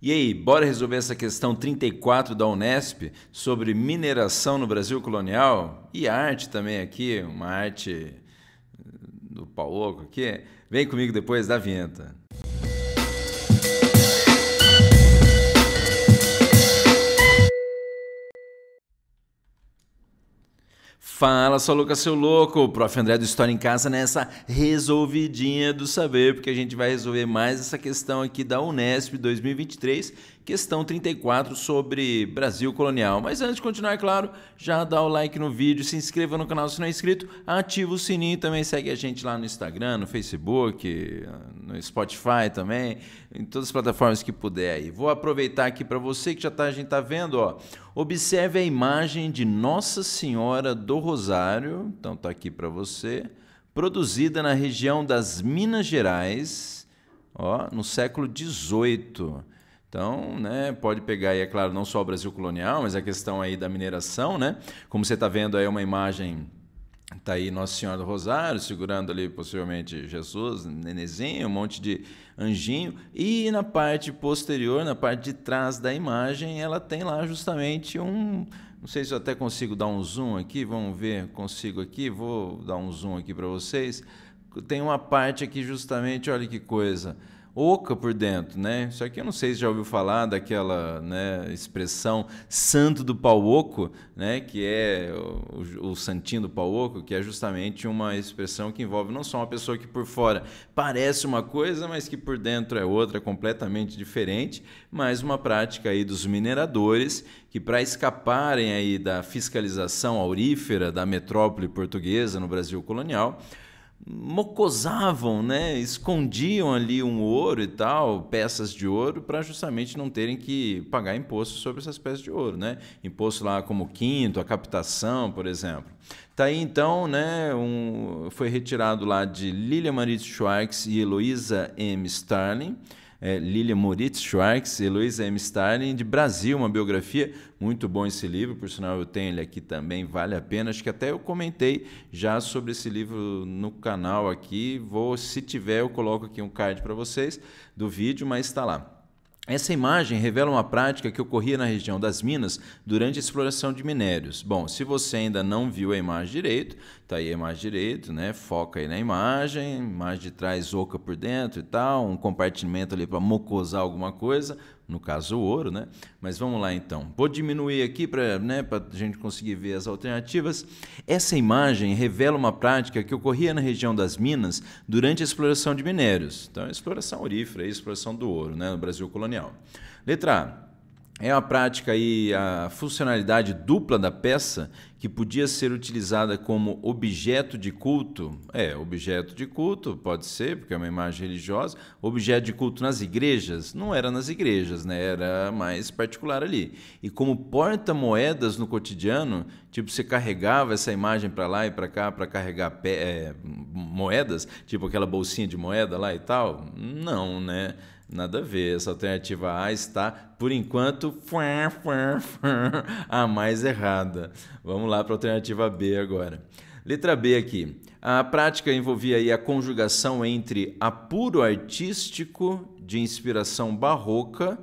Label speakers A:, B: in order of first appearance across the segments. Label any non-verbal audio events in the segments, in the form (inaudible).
A: E aí, bora resolver essa questão 34 da Unesp sobre mineração no Brasil colonial e arte também aqui, uma arte eh, do pau aqui. Vem comigo depois da vinheta. Fala, sou Lucas, seu louco, o Prof. André do História em Casa nessa resolvidinha do saber, porque a gente vai resolver mais essa questão aqui da Unesp 2023 questão 34 sobre Brasil colonial. Mas antes de continuar, é claro, já dá o like no vídeo, se inscreva no canal se não é inscrito, ativa o sininho também, segue a gente lá no Instagram, no Facebook, no Spotify também, em todas as plataformas que puder aí. Vou aproveitar aqui para você que já tá, a gente tá vendo, ó. Observe a imagem de Nossa Senhora do Rosário, então tá aqui para você, produzida na região das Minas Gerais, ó, no século 18. Então, né, pode pegar aí, é claro, não só o Brasil colonial, mas a questão aí da mineração, né? Como você está vendo aí uma imagem Está aí Nossa Senhora do Rosário, segurando ali possivelmente Jesus, Nenezinho, um monte de anjinho. E na parte posterior, na parte de trás da imagem, ela tem lá justamente um. Não sei se eu até consigo dar um zoom aqui, vamos ver, consigo aqui, vou dar um zoom aqui para vocês. Tem uma parte aqui justamente, olha que coisa oca por dentro, né? Só que eu não sei se já ouviu falar daquela né, expressão santo do pau oco, né? Que é o, o, santinho do pau oco, que é justamente uma expressão que envolve não só uma pessoa que por fora parece uma coisa, mas que por dentro é outra, completamente diferente, mas uma prática aí dos mineradores que para escaparem aí da fiscalização aurífera da metrópole portuguesa no Brasil colonial, mocosavam, né? escondiam ali um ouro e tal, peças de ouro, para justamente não terem que pagar imposto sobre essas peças de ouro. Né? Imposto lá como quinto, a captação, por exemplo. Tá aí então, né, um, foi retirado lá de Lilia Marie Schwartz e Heloísa M. Starling é, Lilia Moritz Schwartz, Heloísa M. Starling, de Brasil, uma biografia. Muito bom esse livro, por sinal eu tenho ele aqui também, vale a pena. Acho que até eu comentei já sobre esse livro no canal aqui. Vou, se tiver, eu coloco aqui um card para vocês do vídeo, mas está lá. Essa imagem revela uma prática que ocorria na região das minas durante a exploração de minérios. Bom, se você ainda não viu a imagem direito, tá aí a imagem direito, né? Foca aí na imagem, imagem de trás oca por dentro e tal, um compartimento ali para mocosar alguma coisa, no caso o ouro, né? Mas vamos lá então. Vou diminuir aqui para né, a gente conseguir ver as alternativas. Essa imagem revela uma prática que ocorria na região das minas durante a exploração de minérios. Então, a exploração aurífera, a exploração do ouro, né? No Brasil colonial Letra A. É a prática e a funcionalidade dupla da peça que podia ser utilizada como objeto de culto. É, objeto de culto, pode ser, porque é uma imagem religiosa. Objeto de culto nas igrejas? Não era nas igrejas, né? Era mais particular ali. E como porta-moedas no cotidiano, tipo, você carregava essa imagem para lá e para cá para carregar pé, é, moedas, tipo aquela bolsinha de moeda lá e tal? Não, né? Nada a ver, essa alternativa A está, por enquanto, a mais errada. Vamos lá para a alternativa B agora. Letra B aqui. A prática envolvia aí a conjugação entre apuro artístico de inspiração barroca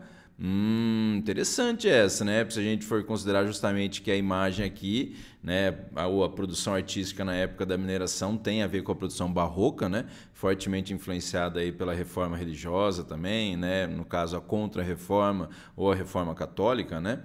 A: Hum, interessante essa, né? Se a gente for considerar justamente que a imagem aqui, né, a, a produção artística na época da mineração tem a ver com a produção barroca, né? Fortemente influenciada aí pela reforma religiosa também, né? No caso a contra-reforma ou a reforma católica, né?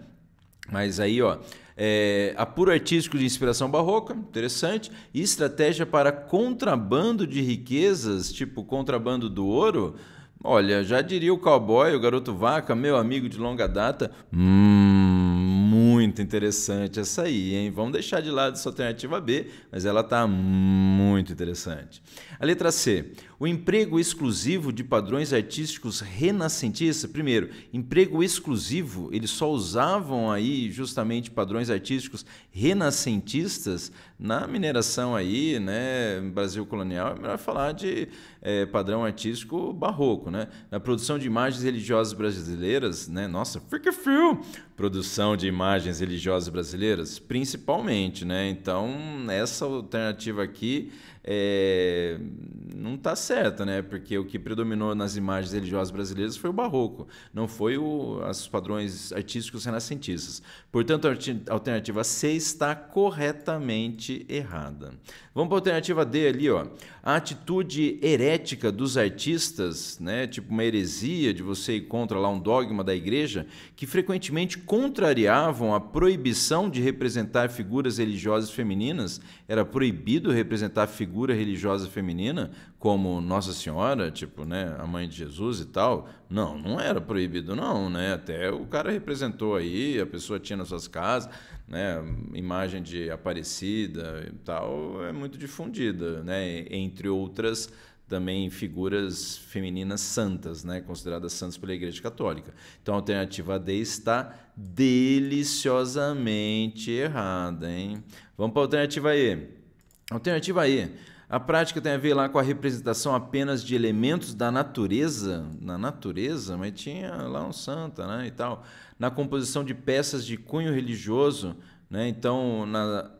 A: Mas aí, ó, é, apuro artístico de inspiração barroca, interessante, e estratégia para contrabando de riquezas, tipo contrabando do ouro, Olha, já diria o cowboy, o garoto vaca, meu amigo de longa data. Hum, muito interessante essa aí, hein? Vamos deixar de lado essa alternativa B, mas ela tá muito muito interessante. A letra C. O emprego exclusivo de padrões artísticos renascentistas. Primeiro, emprego exclusivo, eles só usavam aí justamente padrões artísticos renascentistas na mineração aí, né? Brasil colonial, é melhor falar de é, padrão artístico barroco, né? Na produção de imagens religiosas brasileiras, né? Nossa, fica frio! produção de imagens religiosas brasileiras? Principalmente, né? Então, essa alternativa aqui é... não está certa, né? Porque o que predominou nas imagens religiosas brasileiras foi o barroco, não foi o... os padrões artísticos renascentistas. Portanto, a alternativa C está corretamente errada. Vamos para a alternativa D ali, ó. A atitude herética dos artistas, né? Tipo uma heresia de você ir contra lá um dogma da igreja, que frequentemente contrariavam a proibição de representar figuras religiosas femininas. Era proibido representar figura religiosa feminina, como Nossa Senhora, tipo, né, a mãe de Jesus e tal. Não, não era proibido, não, né? Até o cara representou aí, a pessoa tinha nas suas casas, né, imagem de Aparecida e tal, é muito difundida, né, entre outras também figuras femininas santas, né, consideradas santas pela Igreja Católica. Então a alternativa D está deliciosamente errada, hein? Vamos para a alternativa E. Alternativa E. A prática tem a ver lá com a representação apenas de elementos da natureza, na natureza, mas tinha lá um santa, né, e tal, na composição de peças de cunho religioso, né? Então, na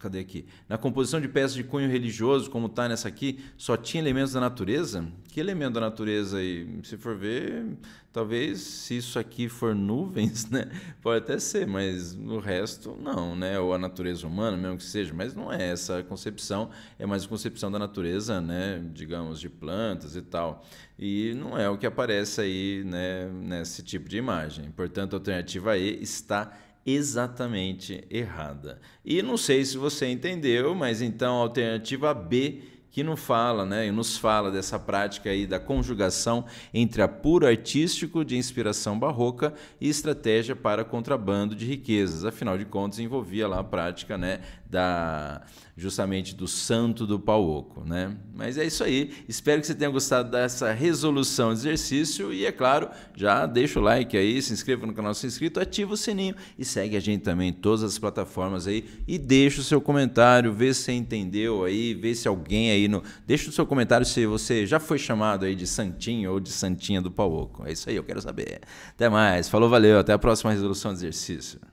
A: cadê aqui? Na composição de peças de cunho religioso, como está nessa aqui, só tinha elementos da natureza? Que elemento da natureza aí? Se for ver, talvez se isso aqui for nuvens, (laughs) né? Pode até ser, mas o resto não, né? Ou a natureza humana, mesmo que seja, mas não é essa a concepção, é mais a concepção da natureza, né? Digamos, de plantas e tal. E não é o que aparece aí, né? Nesse tipo de imagem. Portanto, a alternativa E está exatamente errada. E não sei se você entendeu, mas então a alternativa B que não fala, né, e nos fala dessa prática aí da conjugação entre apuro artístico de inspiração barroca e estratégia para contrabando de riquezas. Afinal de contas, envolvia lá a prática, né, da justamente do santo do pau oco, né? Mas é isso aí. Espero que você tenha gostado dessa resolução de exercício e é claro, já deixa o like aí, se inscreva no canal se inscrito, ativa o sininho e segue a gente também em todas as plataformas aí e deixa o seu comentário, vê se você entendeu aí, vê se alguém aí no, deixa o seu comentário se você já foi chamado aí de santinho ou de santinha do pau oco. É isso aí, eu quero saber. Até mais. Falou, valeu, até a próxima resolução de exercício.